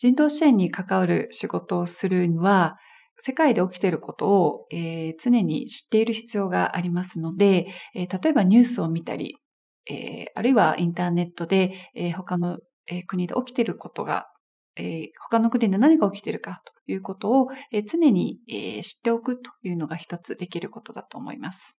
人道支援に関わる仕事をするには、世界で起きていることを、えー、常に知っている必要がありますので、えー、例えばニュースを見たり、えー、あるいはインターネットで、え他の、え国で起きていることが、え他の国で何が起きているかということを、え常に、え知っておくというのが一つできることだと思います。